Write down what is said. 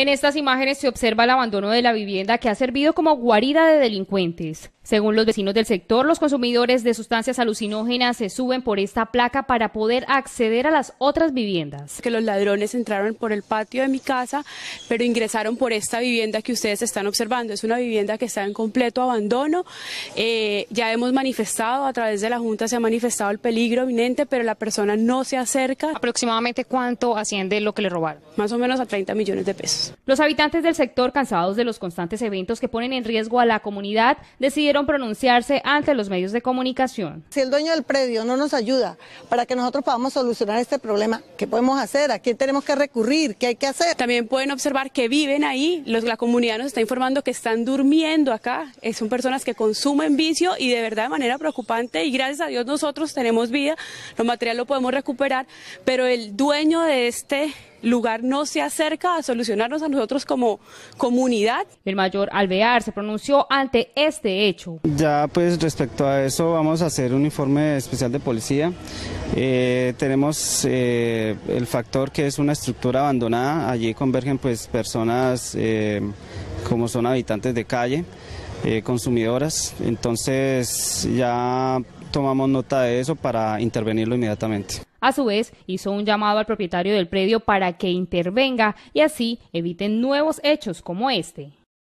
En estas imágenes se observa el abandono de la vivienda que ha servido como guarida de delincuentes. Según los vecinos del sector, los consumidores de sustancias alucinógenas se suben por esta placa para poder acceder a las otras viviendas. Que los ladrones entraron por el patio de mi casa, pero ingresaron por esta vivienda que ustedes están observando. Es una vivienda que está en completo abandono. Eh, ya hemos manifestado, a través de la Junta se ha manifestado el peligro inminente, pero la persona no se acerca. ¿Aproximadamente cuánto asciende lo que le robaron? Más o menos a 30 millones de pesos. Los habitantes del sector, cansados de los constantes eventos que ponen en riesgo a la comunidad, decidieron pronunciarse ante los medios de comunicación. Si el dueño del predio no nos ayuda para que nosotros podamos solucionar este problema, ¿qué podemos hacer? ¿A quién tenemos que recurrir? ¿Qué hay que hacer? También pueden observar que viven ahí, la comunidad nos está informando que están durmiendo acá, eh, son personas que consumen vicio y de verdad de manera preocupante y gracias a Dios nosotros tenemos vida, lo material lo podemos recuperar, pero el dueño de este lugar no se acerca a solucionarnos a nosotros como comunidad. El mayor Alvear se pronunció ante este hecho. Ya pues respecto a eso vamos a hacer un informe especial de policía. Eh, tenemos eh, el factor que es una estructura abandonada, allí convergen pues personas eh, como son habitantes de calle, consumidoras, entonces ya tomamos nota de eso para intervenirlo inmediatamente. A su vez, hizo un llamado al propietario del predio para que intervenga y así eviten nuevos hechos como este.